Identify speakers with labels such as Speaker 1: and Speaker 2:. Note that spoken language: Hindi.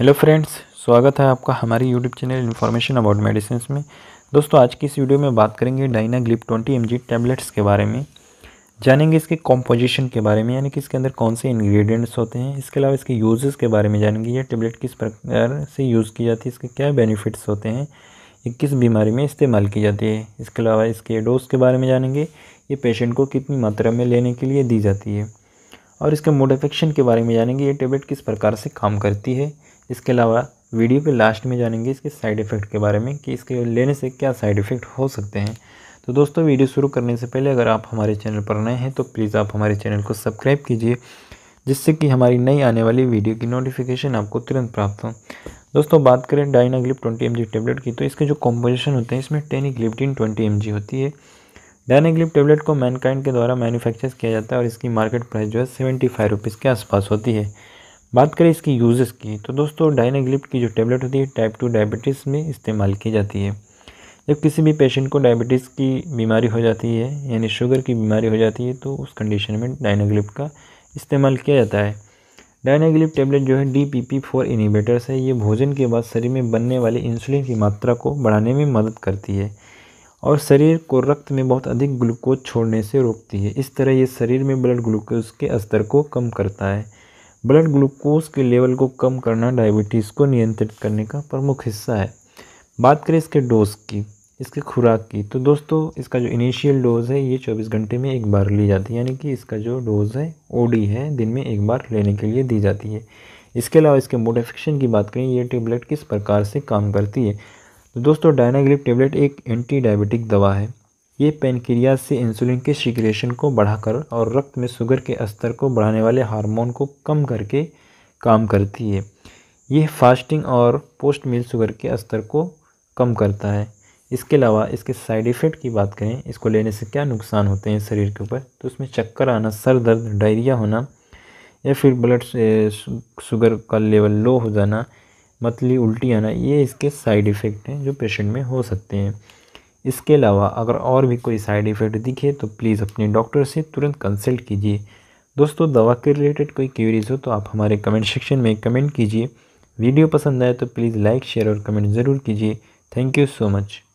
Speaker 1: हेलो फ्रेंड्स स्वागत है आपका हमारी YouTube channel information about medicine में दोस्तों आज की इस वीडियो में बात करेंगे Dynaglip twenty M tablets के बारे में जानेंगे इसके कॉम्पोजिशन के बारे में यानी कि इसके अंदर कौन से इंग्रेडिएंट्स होते हैं इसके अलावा इसके यूजेस के बारे में जानेंगे ये टेबलेट किस प्रकार से यूज़ की जाती है इसके क्या बेनिफिट्स होते हैं ये किस बीमारी में इस्तेमाल की जाती है इसके अलावा इसके डोज के बारे में जानेंगे ये पेशेंट को कितनी मात्रा में लेने के लिए दी जाती है और इसके मोड के बारे में जानेंगे ये टेबलेट किस प्रकार से काम करती है इसके अलावा वीडियो के लास्ट में जानेंगे इसके साइड इफ़ेक्ट के बारे में कि इसके लेने से क्या साइड इफ़ेक्ट हो सकते हैं तो दोस्तों वीडियो शुरू करने से पहले अगर आप हमारे चैनल पर नए हैं तो प्लीज़ आप हमारे चैनल को सब्सक्राइब कीजिए जिससे कि हमारी नई आने वाली वीडियो की नोटिफिकेशन आपको तुरंत प्राप्त हो दोस्तों बात करें डाइनाग्लिप ट्वेंटी एम टेबलेट की तो इसके जो कॉम्पोजिशन होते हैं इसमें टेनिग्लिप्टिन ट्वेंटी एम होती है डाइनाग्लिप टेबलेट को मैनकाइंड के द्वारा मैन्युफैक्चर किया जाता है और इसकी मार्केट प्राइस जो है सेवेंटी फाइव रुपीज़ के आसपास होती है बात करें इसकी यूजेस की तो दोस्तों डाइनाग्लिप्ट की जो टेबलेट होती है टाइप टू डायबिटीज़ में इस्तेमाल की जाती है जब किसी भी पेशेंट को डायबिटीज़ की बीमारी हो जाती है यानी शुगर की बीमारी हो जाती है तो उस कंडीशन में डाइनाग्लिप्ट का इस्तेमाल किया जाता है डायनाग्लिप टेबलेट जो है D P P four inhibitors है ये भोजन के बाद शरीर में बनने वाले इंसुलिन की मात्रा को बढ़ाने में मदद करती है और शरीर को रक्त में बहुत अधिक ग्लूकोज छोड़ने से रोकती है इस तरह ये शरीर में ब्लड ग्लूकोज के स्तर को कम करता है ब्लड ग्लूकोज के लेवल को कम करना डायबिटीज़ को नियंत्रित करने का प्रमुख हिस्सा है बात करें इसके डोज की इसके खुराक की तो दोस्तों इसका जो इनिशियल डोज है ये 24 घंटे में एक बार ली जाती है यानी कि इसका जो डोज है ओडी है दिन में एक बार लेने के लिए दी जाती है इसके अलावा इसके मोडिफिकेशन की बात करें ये टेबलेट किस प्रकार से काम करती है तो दोस्तों डायनाग्लिप टेबलेट एक एंटी डायबिटिक दवा है ये पेनक्रिया से इंसुलिन के सिक्रेशन को बढ़ाकर और रक्त में शुगर के स्तर को बढ़ाने वाले हार्मोन को कम करके काम करती है ये फास्टिंग और पोस्ट मील शुगर के स्तर को कम करता है इसके अलावा इसके साइड इफ़ेक्ट की बात करें इसको लेने से क्या नुकसान होते हैं शरीर के ऊपर तो उसमें चक्कर आना सर दर्द डायरिया होना या फिर ब्लड शुगर का लेवल लो हो जाना मतली उल्टी आना ये इसके साइड इफ़ेक्ट हैं जो पेशेंट में हो सकते हैं इसके अलावा अगर और भी कोई साइड इफ़ेक्ट दिखे तो प्लीज़ अपने डॉक्टर से तुरंत कंसल्ट कीजिए दोस्तों दवा के रिलेटेड कोई क्यूरीज हो तो आप हमारे कमेंट सेक्शन में कमेंट कीजिए वीडियो पसंद आए तो प्लीज़ लाइक शेयर और कमेंट ज़रूर कीजिए थैंक यू सो मच